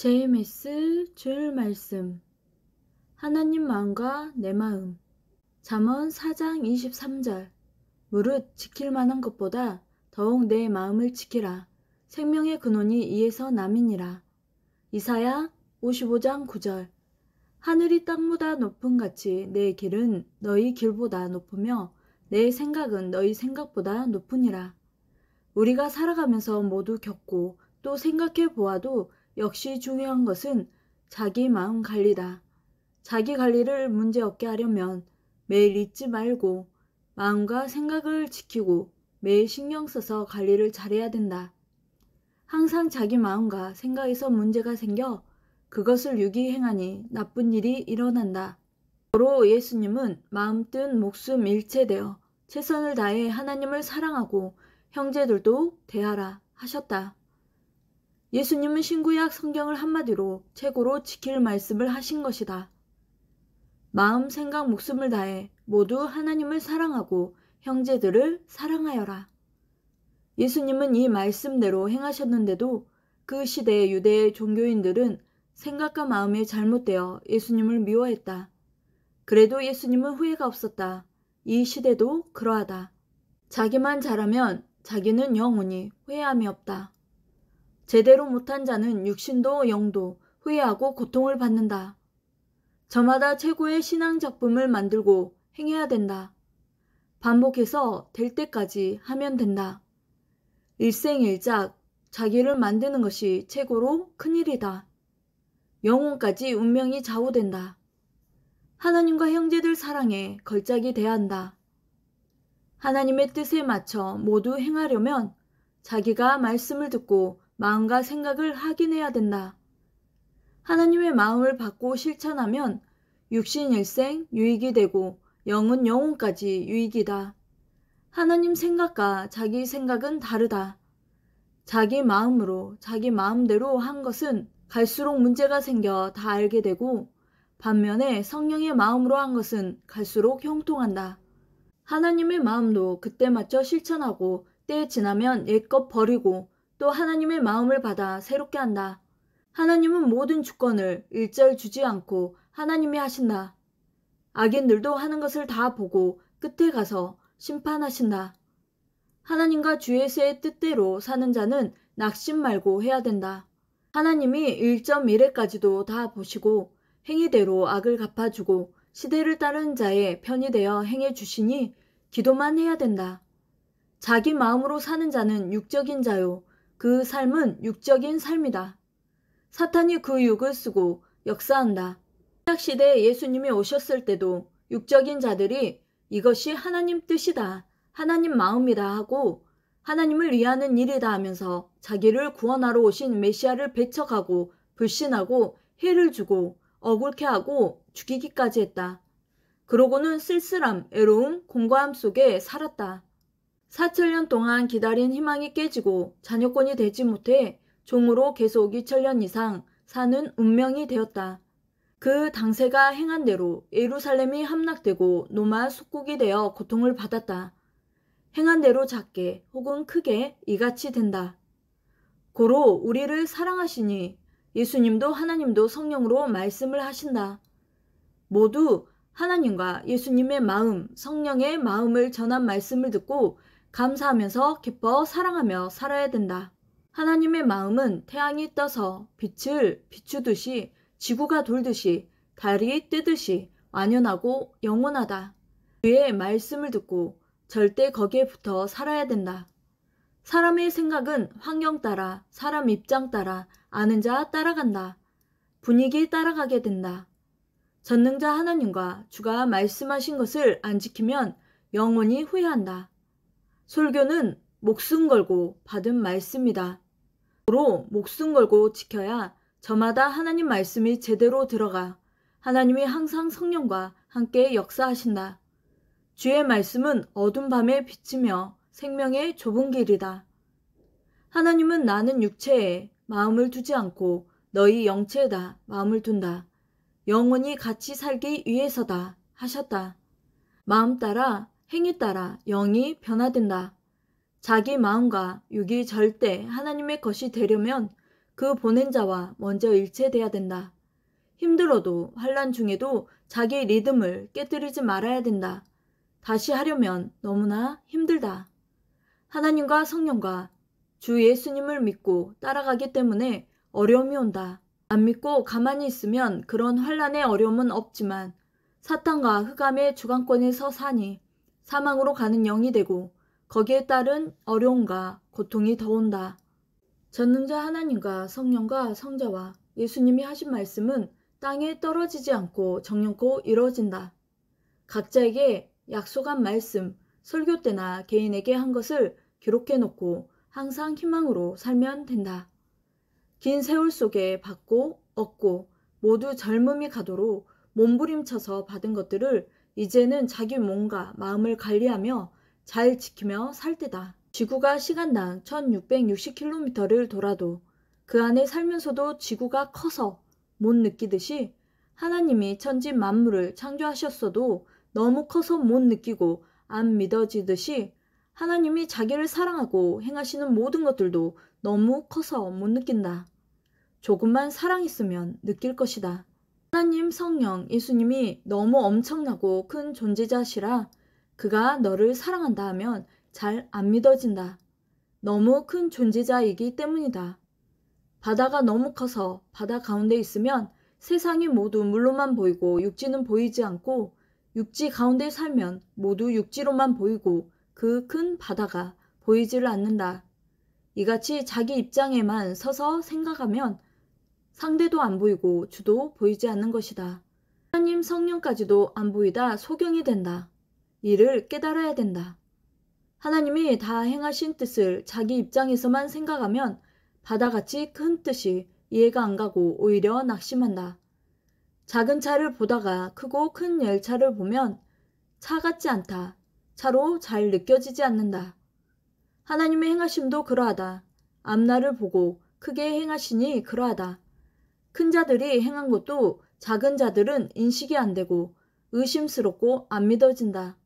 JMS 주일 말씀 하나님 마음과 내 마음 잠언 4장 23절 무릇 지킬 만한 것보다 더욱 내 마음을 지키라 생명의 근원이 이에서 남이니라 이사야 55장 9절 하늘이 땅보다 높은 같이 내 길은 너희 길보다 높으며 내 생각은 너희 생각보다 높으니라 우리가 살아가면서 모두 겪고 또 생각해 보아도 역시 중요한 것은 자기 마음 관리다. 자기 관리를 문제없게 하려면 매일 잊지 말고 마음과 생각을 지키고 매일 신경 써서 관리를 잘해야 된다. 항상 자기 마음과 생각에서 문제가 생겨 그것을 유기행하니 나쁜 일이 일어난다. 바로 예수님은 마음 뜬 목숨 일체되어 최선을 다해 하나님을 사랑하고 형제들도 대하라 하셨다. 예수님은 신구약 성경을 한마디로 최고로 지킬 말씀을 하신 것이다. 마음, 생각, 목숨을 다해 모두 하나님을 사랑하고 형제들을 사랑하여라. 예수님은 이 말씀대로 행하셨는데도 그 시대의 유대의 종교인들은 생각과 마음이 잘못되어 예수님을 미워했다. 그래도 예수님은 후회가 없었다. 이 시대도 그러하다. 자기만 잘하면 자기는 영원히 후회함이 없다. 제대로 못한 자는 육신도 영도 후회하고 고통을 받는다. 저마다 최고의 신앙 작품을 만들고 행해야 된다. 반복해서 될 때까지 하면 된다. 일생일작 자기를 만드는 것이 최고로 큰일이다. 영혼까지 운명이 좌우된다. 하나님과 형제들 사랑에 걸작이 돼야 한다. 하나님의 뜻에 맞춰 모두 행하려면 자기가 말씀을 듣고 마음과 생각을 확인해야 된다. 하나님의 마음을 받고 실천하면 육신 일생 유익이 되고 영은 영혼까지 유익이다. 하나님 생각과 자기 생각은 다르다. 자기 마음으로 자기 마음대로 한 것은 갈수록 문제가 생겨 다 알게 되고 반면에 성령의 마음으로 한 것은 갈수록 형통한다. 하나님의 마음도 그때 맞춰 실천하고 때에 지나면 옛것 버리고 또 하나님의 마음을 받아 새롭게 한다. 하나님은 모든 주권을 일절 주지 않고 하나님이 하신다. 악인들도 하는 것을 다 보고 끝에 가서 심판하신다. 하나님과 주의세의 뜻대로 사는 자는 낙심 말고 해야 된다. 하나님이 1.1회까지도 다 보시고 행위대로 악을 갚아주고 시대를 따른 자의 편이 되어 행해 주시니 기도만 해야 된다. 자기 마음으로 사는 자는 육적인 자요. 그 삶은 육적인 삶이다. 사탄이 그 육을 쓰고 역사한다. 신약시대에 예수님이 오셨을 때도 육적인 자들이 이것이 하나님 뜻이다. 하나님 마음이다 하고 하나님을 위하는 일이다 하면서 자기를 구원하러 오신 메시아를 배척하고 불신하고 해를 주고 억울케 하고 죽이기까지 했다. 그러고는 쓸쓸함, 애로움, 공과함 속에 살았다. 4, 칠년 동안 기다린 희망이 깨지고 자녀권이 되지 못해 종으로 계속 2천년 이상 사는 운명이 되었다. 그 당세가 행한 대로 예루살렘이 함락되고 노마 속국이 되어 고통을 받았다. 행한 대로 작게 혹은 크게 이같이 된다. 고로 우리를 사랑하시니 예수님도 하나님도 성령으로 말씀을 하신다. 모두 하나님과 예수님의 마음, 성령의 마음을 전한 말씀을 듣고 감사하면서 기뻐 사랑하며 살아야 된다. 하나님의 마음은 태양이 떠서 빛을 비추듯이 지구가 돌듯이 달이 뜨듯이 완연하고 영원하다. 그의 말씀을 듣고 절대 거기에 붙어 살아야 된다. 사람의 생각은 환경 따라, 사람 입장 따라, 아는 자 따라간다. 분위기 따라가게 된다. 전능자 하나님과 주가 말씀하신 것을 안 지키면 영원히 후회한다. 설교는 목숨 걸고 받은 말씀이다. 으로 목숨 걸고 지켜야 저마다 하나님 말씀이 제대로 들어가 하나님이 항상 성령과 함께 역사하신다. 주의 말씀은 어둠 밤에 비치며 생명의 좁은 길이다. 하나님은 나는 육체에 마음을 두지 않고 너희 영체에다 마음을 둔다. 영원히 같이 살기 위해서다 하셨다. 마음 따라 행위 따라 영이 변화된다. 자기 마음과 육이 절대 하나님의 것이 되려면 그 보낸 자와 먼저 일체돼야 된다. 힘들어도 환란 중에도 자기 리듬을 깨뜨리지 말아야 된다. 다시 하려면 너무나 힘들다. 하나님과 성령과 주 예수님을 믿고 따라가기 때문에 어려움이 온다. 안 믿고 가만히 있으면 그런 환란의 어려움은 없지만 사탄과 흑암의 주관권에서 사니 사망으로 가는 영이 되고 거기에 따른 어려움과 고통이 더 온다. 전능자 하나님과 성령과 성자와 예수님이 하신 말씀은 땅에 떨어지지 않고 정령코 이루어진다. 각자에게 약속한 말씀, 설교 때나 개인에게 한 것을 기록해 놓고 항상 희망으로 살면 된다. 긴 세월 속에 받고 얻고 모두 젊음이 가도록 몸부림쳐서 받은 것들을 이제는 자기 몸과 마음을 관리하며 잘 지키며 살 때다. 지구가 시간당 1660km를 돌아도 그 안에 살면서도 지구가 커서 못 느끼듯이 하나님이 천지 만물을 창조하셨어도 너무 커서 못 느끼고 안 믿어지듯이 하나님이 자기를 사랑하고 행하시는 모든 것들도 너무 커서 못 느낀다. 조금만 사랑했으면 느낄 것이다. 하나님 성령 예수님이 너무 엄청나고 큰 존재자시라 그가 너를 사랑한다 하면 잘 안 믿어진다. 너무 큰 존재자이기 때문이다. 바다가 너무 커서 바다 가운데 있으면 세상이 모두 물로만 보이고 육지는 보이지 않고 육지 가운데 살면 모두 육지로만 보이고 그 큰 바다가 보이지를 않는다. 이같이 자기 입장에만 서서 생각하면 상대도 안 보이고 주도 보이지 않는 것이다. 하나님 성령까지도 안 보이다 소경이 된다. 이를 깨달아야 된다. 하나님이 다 행하신 뜻을 자기 입장에서만 생각하면 바다같이 큰 뜻이 이해가 안 가고 오히려 낙심한다. 작은 차를 보다가 크고 큰 열차를 보면 차 같지 않다. 차로 잘 느껴지지 않는다. 하나님의 행하심도 그러하다. 앞날을 보고 크게 행하시니 그러하다. 큰 자들이 행한 것도 작은 자들은 인식이 안 되고 의심스럽고 안 믿어진다.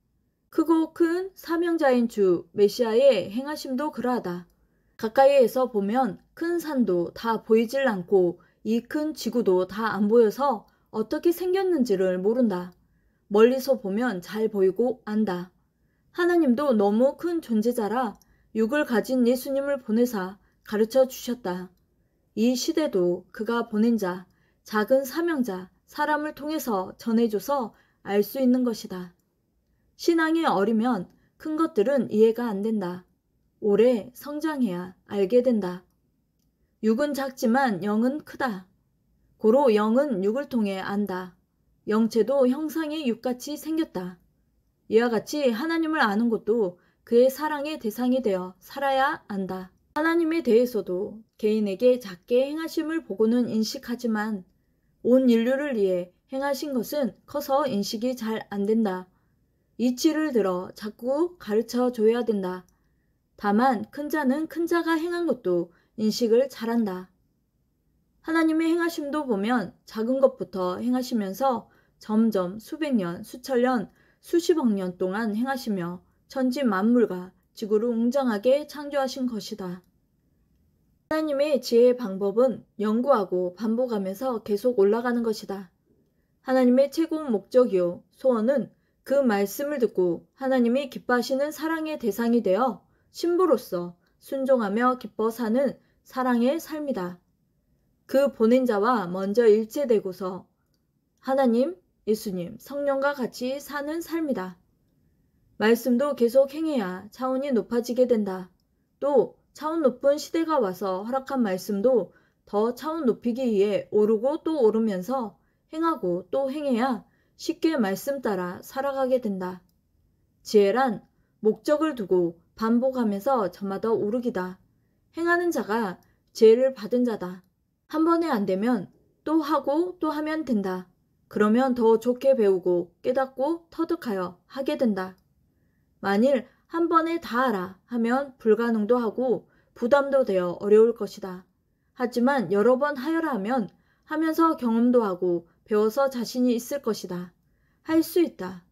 크고 큰 사명자인 주 메시아의 행하심도 그러하다. 가까이에서 보면 큰 산도 다 보이질 않고 이 큰 지구도 다 안 보여서 어떻게 생겼는지를 모른다. 멀리서 보면 잘 보이고 안다. 하나님도 너무 큰 존재자라 육을 가진 예수님을 보내사 가르쳐 주셨다. 이 시대도 그가 보낸 자, 작은 사명자, 사람을 통해서 전해줘서 알 수 있는 것이다. 신앙이 어리면 큰 것들은 이해가 안 된다. 오래 성장해야 알게 된다. 육은 작지만 영은 크다. 고로 영은 육을 통해 안다. 영체도 형상의 육같이 생겼다. 이와 같이 하나님을 아는 것도 그의 사랑의 대상이 되어 살아야 안다. 하나님에 대해서도 개인에게 작게 행하심을 보고는 인식하지만 온 인류를 위해 행하신 것은 커서 인식이 잘 안 된다. 이치를 들어 자꾸 가르쳐 줘야 된다. 다만 큰 자는 큰 자가 행한 것도 인식을 잘한다. 하나님의 행하심도 보면 작은 것부터 행하시면서 점점 수백 년, 수천 년, 수십억 년 동안 행하시며 천지 만물과 지구를 웅장하게 창조하신 것이다. 하나님의 지혜의 방법은 연구하고 반복하면서 계속 올라가는 것이다. 하나님의 최고 목적이요 소원은 그 말씀을 듣고 하나님이 기뻐하시는 사랑의 대상이 되어 신부로서 순종하며 기뻐 사는 사랑의 삶이다. 그 보낸 자와 먼저 일체되고서 하나님, 예수님, 성령과 같이 사는 삶이다. 말씀도 계속 행해야 차원이 높아지게 된다. 또 차원 높은 시대가 와서 허락한 말씀도 더 차원 높이기 위해 오르고 또 오르면서 행하고 또 행해야 쉽게 말씀 따라 살아가게 된다. 지혜란 목적을 두고 반복하면서 저마다 오르기다. 행하는 자가 지혜를 받은 자다. 한 번에 안 되면 또 하고 또 하면 된다. 그러면 더 좋게 배우고 깨닫고 터득하여 하게 된다. 만일 한 번에 다 알아 하면 불가능도 하고 부담도 되어 어려울 것이다. 하지만 여러 번 하여라 하면 하면서 경험도 하고 배워서 자신이 있을 것이다. 할 수 있다.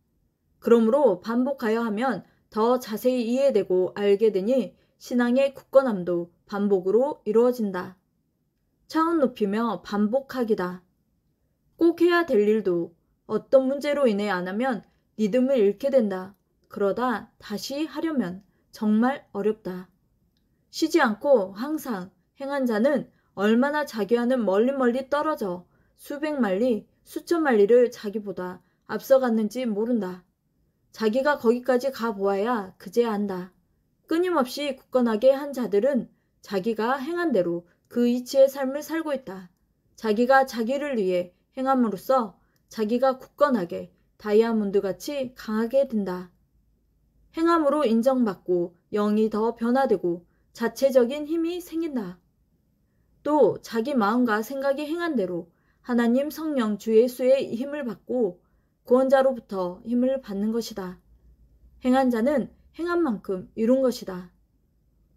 그러므로 반복하여 하면 더 자세히 이해되고 알게 되니 신앙의 굳건함도 반복으로 이루어진다. 차원 높이며 반복하기다. 꼭 해야 될 일도 어떤 문제로 인해 안 하면 믿음을 잃게 된다. 그러다 다시 하려면 정말 어렵다. 쉬지 않고 항상 행한 자는 얼마나 자기와는 멀리멀리 떨어져 수백 마리, 수천 마리를 자기보다 앞서갔는지 모른다. 자기가 거기까지 가보아야 그제야 안다. 끊임없이 굳건하게 한 자들은 자기가 행한 대로 그위치의 삶을 살고 있다. 자기가 자기를 위해 행함으로써 자기가 굳건하게 다이아몬드 같이 강하게 된다. 행함으로 인정받고 영이 더 변화되고 자체적인 힘이 생긴다. 또 자기 마음과 생각이 행한 대로 하나님 성령 주 예수의 힘을 받고 구원자로부터 힘을 받는 것이다. 행한 자는 행한 만큼 이룬 것이다.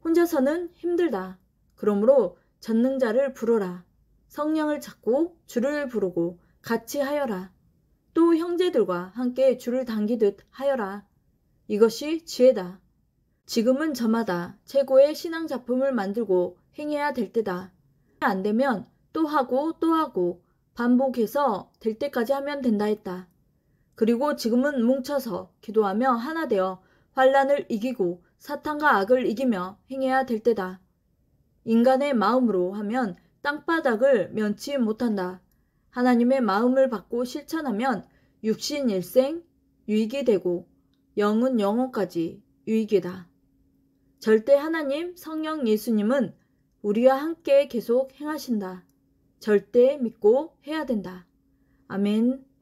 혼자서는 힘들다. 그러므로 전능자를 부르라. 성령을 찾고 주를 부르고 같이 하여라. 또 형제들과 함께 줄을 당기듯 하여라. 이것이 지혜다. 지금은 저마다 최고의 신앙 작품을 만들고 행해야 될 때다. 안 되면 또 하고 또 하고 반복해서 될 때까지 하면 된다 했다. 그리고 지금은 뭉쳐서 기도하며 하나 되어 환란을 이기고 사탄과 악을 이기며 행해야 될 때다. 인간의 마음으로 하면 땅바닥을 면치 못한다. 하나님의 마음을 받고 실천하면 육신일생 유익이 되고 영은 영혼까지 유익이다. 절대 하나님 성령 예수님은 우리와 함께 계속 행하신다. 절대 믿고 해야 된다. 아멘.